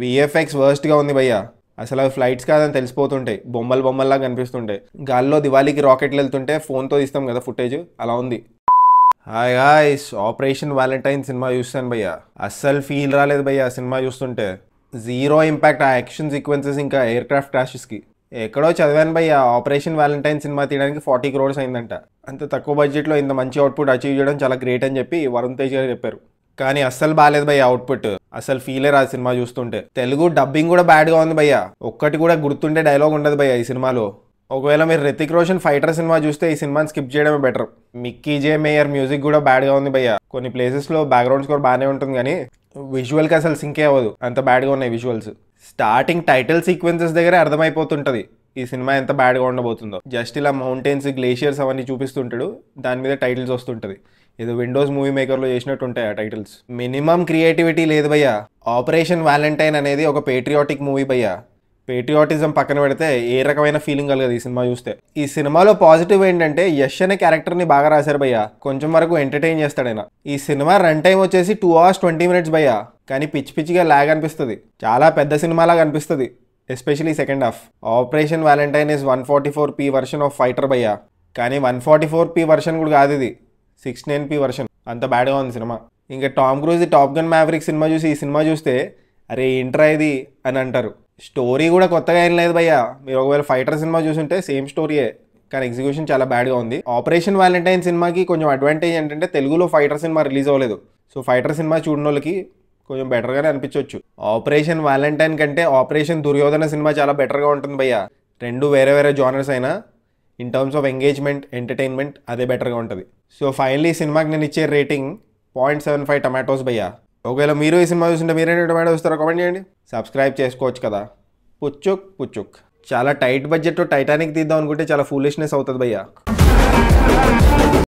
VFX వర్స్ట్గా ఉంది భయ్యా అసలు అవి ఫ్లైట్స్ కాదని తెలిసిపోతుంటాయి బొమ్మలు బొమ్మల్లా కనిపిస్తుంటాయి గాల్లో దివాళీకి రాకెట్లు వెళ్తుంటే ఫోన్తో ఇస్తాం కదా ఫుటేజ్ అలా ఉంది హాయ్ హాయ్ ఆపరేషన్ వ్యాలంటైన్ సినిమా చూస్తాను భయ్య అస్సలు ఫీల్ రాలేదు భయ్య సినిమా చూస్తుంటే జీరో ఇంపాక్ట్ ఆ యాక్షన్ సీక్వెన్సెస్ ఇంకా ఎయిర్ క్రాఫ్ట్ క్రాషెస్కి ఎక్కడో చదివాను భయ్య ఆపరేషన్ వ్యాలంటైన్ సినిమా తీయడానికి ఫార్టీ క్రోర్స్ అయిందంట అంత తక్కువ బడ్జెట్లో ఇంత మంచి అవుట్పుట్ అచీవ్ చేయడం చాలా గ్రేట్ అని చెప్పి వరుణ్ తేజ్ గారు చెప్పారు కానీ అస్సలు బాగాలేదు భయ్య అవుట్పుట్ అసలు ఫీలే రాదు సినిమా చూస్తుంటే తెలుగు డబ్బింగ్ కూడా బ్యాడ్గా ఉంది భయ్య ఒక్కటి కూడా గుర్తుండే డైలాగ్ ఉండదు భయ్య ఈ సినిమాలో ఒకవేళ మీరు రితిక్ రోషన్ ఫైటర్ సినిమా చూస్తే ఈ సినిమాని స్కిప్ చేయడమే better Mickey J Meyer music కూడా బ్యాడ్గా ఉంది భయ్య కొన్ని ప్లేసెస్లో బ్యాక్గ్రౌండ్ స్కోర్ బాగానే ఉంటుంది కానీ విజువల్కి అసలు సింకే అవ్వదు అంత బ్యాడ్గా ఉన్నాయి విజువల్స్ స్టార్టింగ్ టైటిల్ సీక్వెన్సెస్ దగ్గరే అర్థమైపోతుంటుంది ఈ సినిమా ఎంత బ్యాడ్గా ఉండబోతుందో జస్ట్ ఇలా మౌంటైన్స్ గ్లేషియర్స్ అవన్నీ చూపిస్తుంటాడు దాని మీద టైటిల్స్ వస్తుంటుంది ఏదో విండోస్ మూవీ మేకర్లో చేసినట్టు ఉంటాయి ఆ టైటిల్స్ మినిమం క్రియేటివిటీ లేదు భయ్యా ఆపరేషన్ వ్యాలంటైన్ అనేది ఒక పేట్రియాటిక్ మూవీ భయ్యా పేట్రియాటిజం పక్కన పెడితే ఏ రకమైన ఫీలింగ్ కలగదు ఈ సినిమా చూస్తే ఈ సినిమాలో పాజిటివ్ ఏంటంటే యష్ అనే క్యారెక్టర్ని బాగా రాశారు భయ్య కొంచెం వరకు ఎంటర్టైన్ చేస్తాడైనా ఈ సినిమా రన్ టైం వచ్చేసి టూ అవర్స్ ట్వంటీ మినిట్స్ భయ్య కానీ పిచ్చి పిచ్చిగా లాగ్ అనిపిస్తుంది చాలా పెద్ద సినిమాలాగా అనిపిస్తుంది especially second half operation Valentine is one forty four P version of Fighter భయ్య కానీ one forty four P version కూడా కాదు ఇది సిక్స్ నైన్ పీ వర్షన్ అంత బ్యాడ్గా ఉంది సినిమా ఇంకా Tom Cruise Top Gun Maverick సినిమా చూసి ఈ సినిమా చూస్తే అరే ఇంటర్ ఇది అని అంటారు స్టోరీ కూడా కొత్తగా ఏం లేదు భయ్య మీరు ఒకవేళ ఫైటర్ సినిమా చూసుంటే సేమ్ స్టోరీయే కానీ ఎగ్జిక్యూషన్ చాలా బ్యాడ్గా ఉంది ఆపరేషన్ వ్యాలంటైన్ సినిమాకి కొంచెం అడ్వాంటేజ్ ఏంటంటే తెలుగులో ఫైటర్ సినిమా రిలీజ్ అవ్వలేదు సో ఫైటర్ సినిమా చూడని వాళ్ళకి కొంచెం బెటర్గానే అనిపించవచ్చు ఆపరేషన్ వ్యాలంటైన్ కంటే ఆపరేషన్ దుర్యోధన సినిమా చాలా బెటర్గా ఉంటుంది భయ్య రెండు వేరే వేరే జానర్స్ అయినా in terms of engagement entertainment అదే బెటర్గా ఉంటుంది సో ఫైనలీ సినిమాకి నేను ఇచ్చే rating point seven five tomatoes భయ్యా ఒకవేళ మీరు ఈ సినిమా చూసింటే మీరే టమాటో ఇస్తారో కామెంట్ చేయండి సబ్స్క్రైబ్ చేసుకోవచ్చు కదా పుచ్చుక్ పుచ్చుక్ చాలా టైట్ బడ్జెట్ టైటానిక్ తీద్దాం అనుకుంటే చాలా ఫూలిష్నెస్ అవుతుంది భయ్యా